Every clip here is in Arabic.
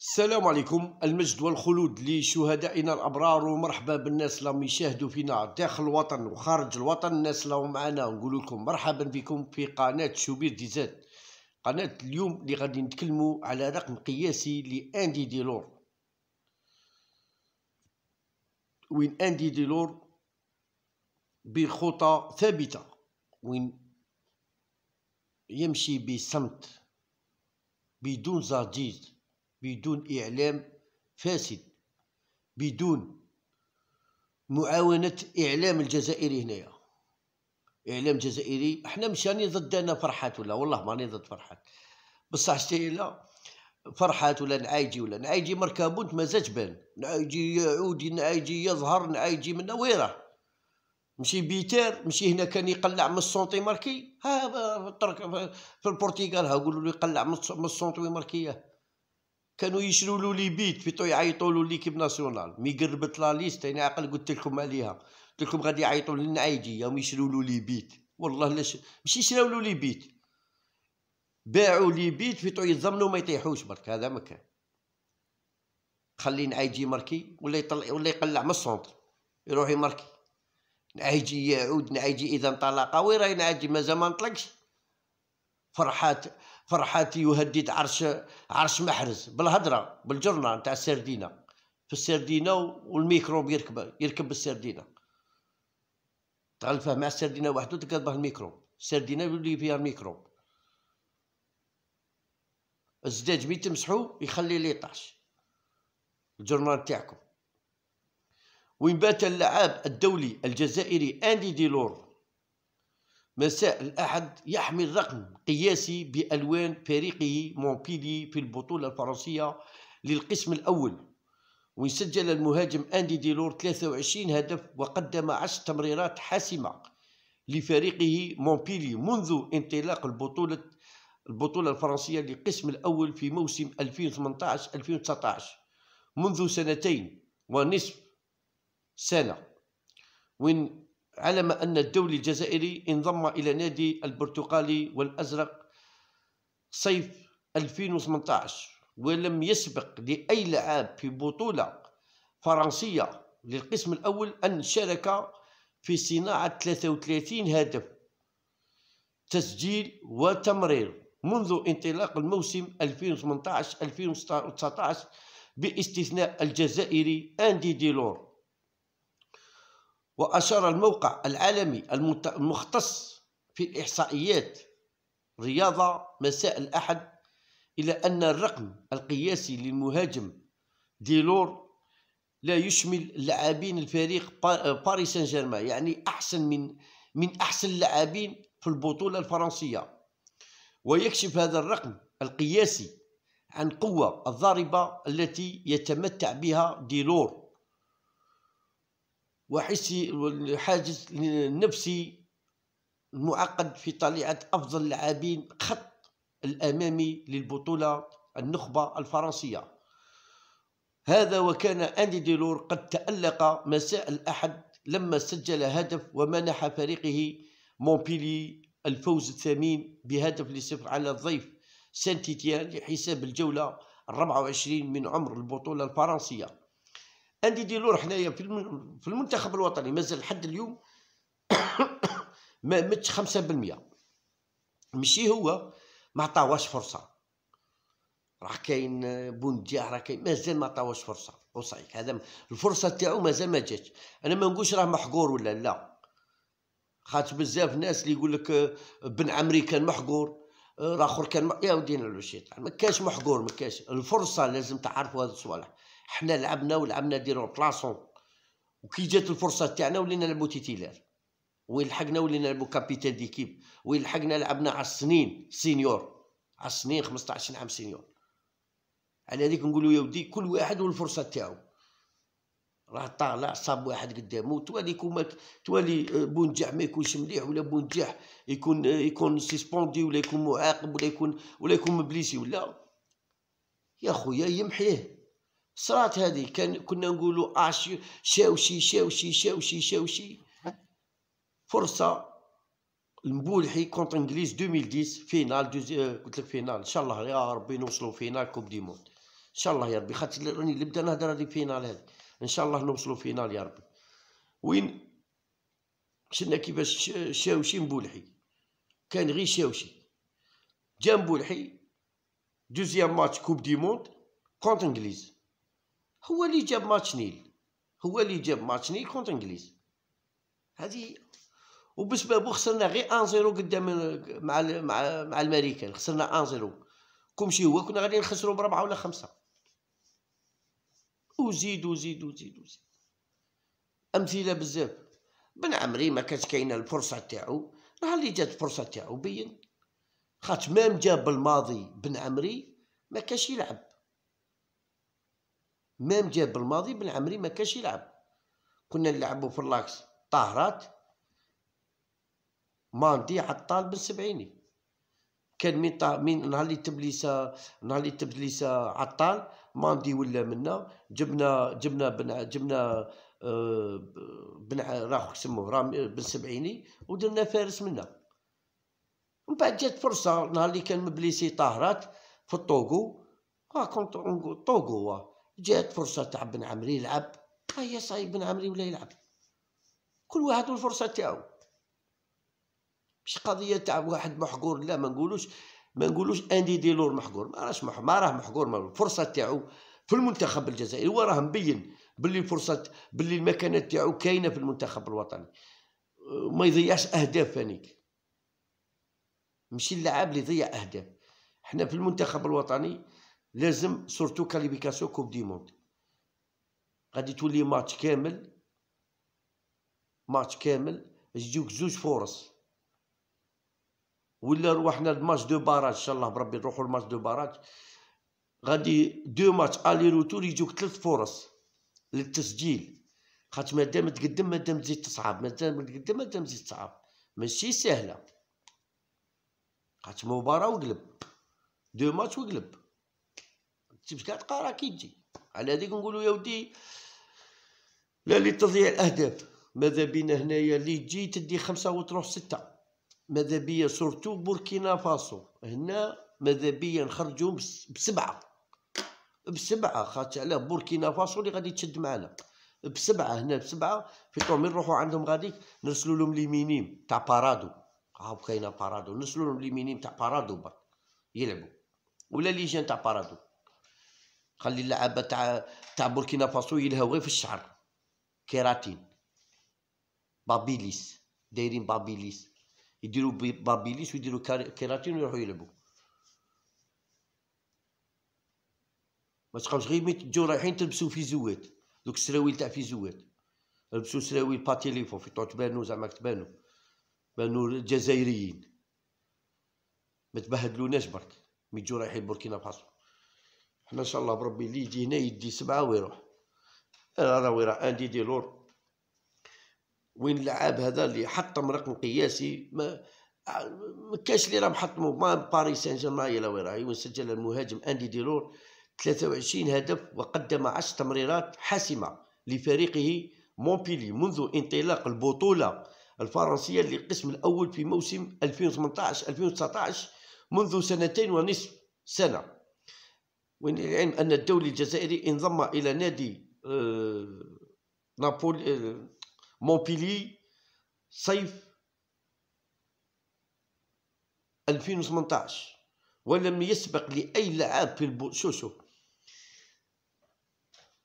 السلام عليكم المجد والخلود لشهدائنا الابرار ومرحبا بالناس اللي يشاهدوا فينا داخل الوطن وخارج الوطن الناس اللي معنا نقول لكم مرحبا بكم في قناه شوبير ديزاد قناه اليوم اللي غادي نتكلموا على رقم قياسي لاندي ديلور وين اندي ديلور بخطى ثابته وين يمشي بصمت بدون زجيج بدون إعلام فاسد بدون معاونة إعلام الجزائري هنايا إعلام جزائري احنا مشاني ضد أنا فرحات ولا والله ماني ضد فرحات بصح شتي لا فرحات ولا نعايجي ولا نعايجي مركبوت ما زادش بان نعايجي يعود نعايجي يظهر نعايجي من ويره مشي بيتر مشي هنا كان يقلع من السونتي ماركي ها في البرتغال ها يقولوا له يقلع من السونتي ماركيه كانوا يشروا له لي بيت في يعيطوا له ليكيب ناسيونال مي قربت لا ليست انا عقل قلت لكم عليها قلت لكم غادي يعيطوا يوم ويشروا له لي بيت والله لاش ماشي يشراو له لي بيت باعوا لي بيت في يضمنوا ما يطيحوش برك هذا ما كان خلي نعيجي مركي ولا يطلع ولا يقلع من السونتر يروح يمركي نعيجي يعود نعيجي اذا انطلق وين راهي نعيجي مازال ما نطلقش فرحات فرحاتي يهدد عرش عرش محرز بالهضره بالجرنه نتاع السردينه في السردينه والميكروب يركب يركب السردينه تغلفه مع السردينه وحده تقلب به الميكروب السردينه يولي فيها الميكروب الزجاج مي تمسحو يخلي لي طاش الجرنال تاعكم وين بات اللعاب الدولي الجزائري اندي ديلور مساء الأحد يحمل رقم قياسي بألوان فريقه مونبيلي في البطولة الفرنسية للقسم الأول وإن سجل المهاجم أندي ديلور 23 هدف وقدم 10 تمريرات حاسمة لفريقه مونبيلي منذ انطلاق البطولة البطولة الفرنسية للقسم الأول في موسم 2018-2019 منذ سنتين ونصف سنة وإن علم أن الدولي الجزائري انضم إلى نادي البرتقالي والأزرق صيف 2018 ولم يسبق لأي لعاب في بطولة فرنسية للقسم الأول أن شارك في صناعة 33 هدف تسجيل وتمرير منذ انطلاق الموسم 2018-2019 باستثناء الجزائري أندي ديلور وأشار الموقع العالمي المختص في الإحصائيات رياضة مساء الأحد إلى أن الرقم القياسي للمهاجم ديلور لا يشمل لاعبين الفريق باريس سان جيرمان يعني أحسن من من أحسن اللاعبين في البطولة الفرنسية ويكشف هذا الرقم القياسي عن قوة الضاربة التي يتمتع بها ديلور وحسي الحاجز النفسي المعقد في طليعة أفضل اللاعبين خط الأمامي للبطولة النخبة الفرنسية هذا وكان أندي ديلور قد تألق مساء الأحد لما سجل هدف ومنح فريقه مونبيلي الفوز الثمين بهدف لصفر على الضيف سانتيتيان لحساب الجولة 24 من عمر البطولة الفرنسية اندي ديلور حنايا في المنتخب الوطني مازال لحد اليوم ما متش خمسة بالمية ماشي هو ما عطاوهاش فرصة راه كاين بونديا راه كاين مازال ما عطاوهاش فرصة وصحيح هذا الفرصة تاعو مازال ما جاتش انا ما نقولش راه محقور ولا لا خاطر بزاف ناس اللي يقول لك بن عمري كان محقور الاخر آه، كان يا ودينا له الشيطان ما كاش محقور ما كاش الفرصه لازم تعرفوا هذا الصوالح حنا لعبنا ولعبنا ديرو بلاصون وكي جات الفرصه تاعنا ولينا نلعبو تيتيلار وين لحقنا ولينا نلعبو كابيتان ديكيب وين لحقنا لعبنا على السنين سينيور على السنين 15 عام سينيور على هذيك نقولو يا ودي كل واحد والفرصه تاعو راه طالع صاب واحد قدامه توالي كوما توالي آه، بونجاح ما يكونش مليح ولا بونجاح يكون آه، يكون سيسبوندي ولا يكون معاقب ولا يكون ولا يكون مبليسي ولا يا خويا يمحيه صرات هذه كان كنا نقولوا عاش شاوشي شاوشي شاوشي شاوشي فرصه المبولحي كونت انجليز 2010 فينال دوزي... آه، قلت لك فينال ان شاء الله يا ربي نوصلوا فينال كوب دي موند ان شاء الله يا ربي خاطر راني نبدا نهضر هذه فينال هذه ان شاء الله نوصلوا فينال يا ربي وين شنا كيفاش شاوشي مبولحي كان غير شاوشي جا مبولحي دوزيام ماتش كوب دي موند كونت انجليز هو اللي جاب ماتش نيل هو اللي جاب ماتش نيل كونت انجليز هذه وبسببه خسرنا غير ان زيرو قدام مع مع مع الامريكان خسرنا ان زيرو كومشي هو كنا غادي نخسروا بربعه ولا خمسه وزيد وزيد وزيد وزيد امثله بزاف بن عمري ما كانت كاينه الفرصه تاعو راه اللي جات الفرصه تاعو بين خاطر مام جاب الماضي بن عمري ما كانش يلعب مام جاب بالماضي بن عمري ما كاش يلعب كنا نلعبو في اللاكس طاهرات ماندي عطال بن سبعيني كان من طا... من نهار اللي تبليسه نهار اللي تبليسه عطال ماندي ولا منا جبنا جبنا بن جبنا آه، بن راهو سموه رامي بن سبعيني ودرنا فارس منا من بعد جات فرصه نهار اللي كان مبليسي طاهرات في الطوغو ها آه، كونت طوغو آه. جاءت فرصة تاع بن عمري يلعب هيا صايب بن عمري ولا يلعب كل واحد والفرصة تاعو مش قضية تاع واحد محقور لا ما نقولوش ما نقولوش اندي ديلور محقور ما راهش ما راه محقور ما الفرصة تاعو في المنتخب الجزائري هو راه مبين باللي الفرصة باللي المكانة تاعو كاينة في المنتخب الوطني أه، ما يضيعش اهداف فانيك ماشي اللاعب اللي يضيع اهداف حنا في المنتخب الوطني لازم سورتو كاليفيكاسيون كوب دي موند غادي تولي ماتش كامل ماتش كامل يجيوك زوج فرص ولا روحنا لماتش دو باراج ان شاء الله بربي نروحو لماتش دو باراج غادي دو ماتش الي روتور يجيوك ثلاث فرص للتسجيل خاطر مادام تقدم مادام تزيد تصعب مادام تقدم مادام تزيد تصعب ماشي سهله خاطر مباراه وقلب دو ماتش وقلب شتي باش كي تجي على هذيك نقولوا يا ودي لا لتضييع الاهداف ماذا بينا هنايا اللي تجي تدي خمسة وتروح ستة ماذا بيا سورتو بوركينا فاسو هنا ماذا بيا نخرجو بسبعة بسبعة خاطر على بوركينا فاسو اللي غادي تشد معنا بسبعة هنا بسبعة في طوم نروحو عندهم غاديك نرسلو لهم ليمينيم تاع بارادو هاو كاينه بارادو نرسلو لهم ليمينيم تاع بارادو برك يلعبو ولا ليجان تاع بارادو خلي اللعابه تاع تاع بوركينا فاسو يلهاو غير في الشعر كيراتين بابيليس دايرين بابيليس يديروا بابيليس ويديروا كيراتين ويروحوا يلعبوا ما تبقاوش غير تجو رايحين تلبسوا في زوات دوك السراويل تاع في زوات لبسوا سراويل باتيليفو في تبانو زعما تبانو بانو الجزائريين ما تبهدلوناش برك مي تجو رايحين بوركينا فاسو حنا ان شاء الله بربي اللي يجي هنا يدي سبعه ويروح هذا راه اندي دي لور وين اللعاب هذا اللي حطم رقم قياسي ما مكاش كاش اللي راه محطمو ما باريس سان جيرمان الى وين راهي وين سجل المهاجم اندي ديلور 23 هدف وقدم 10 تمريرات حاسمه لفريقه مونبيلي منذ انطلاق البطوله الفرنسيه للقسم الاول في موسم 2018 2019 منذ سنتين ونصف سنه وللعلم أن الدولي الجزائري انضم إلى نادي آه، نابولي آه، مونبيلي صيف 2018 ولم يسبق لأي لعاب في البو... شو شو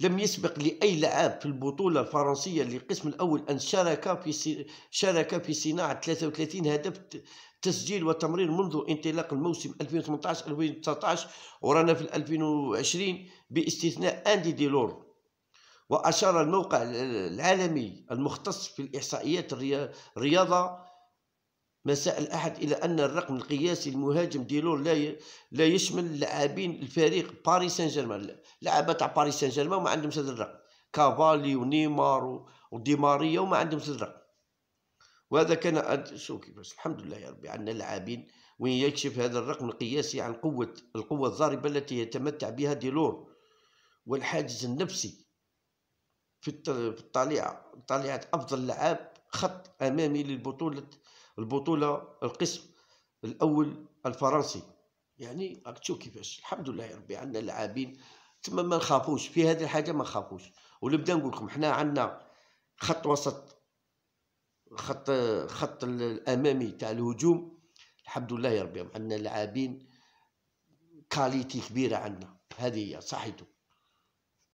لم يسبق لأي لعاب في البطولة الفرنسية للقسم الأول أن شارك في شارك في صناعة 33 هدف تسجيل وتمرير منذ انطلاق الموسم 2018 2019 ورانا في 2020 باستثناء اندي ديلور واشار الموقع العالمي المختص في الاحصائيات الرياضه مساء الاحد الى ان الرقم القياسي المهاجم ديلور لا لا يشمل لاعبين الفريق باريس سان جيرمان لعبة تاع باريس سان جيرمان وما عندهمش هذا الرقم كافالي ونيمار وديماريا وما عندهمش الرقم وهذا كان أد... سوكي بس الحمد لله يا ربي عندنا لاعبين وين يكشف هذا الرقم القياسي عن قوة القوة الضاربة التي يتمتع بها ديلور والحاجز النفسي في الطليعة طليعة أفضل لعاب خط أمامي للبطولة البطولة القسم الأول الفرنسي يعني راك تشوف كيفاش الحمد لله يا ربي عندنا لاعبين تما ما نخافوش في هذه الحاجة ما نخافوش ونبدا نقول لكم حنا عندنا خط وسط الخط الخط الامامي تاع الهجوم الحمد لله يا ربي عندنا لاعبين كاليتي كبيره عندنا هذه هي صحيتو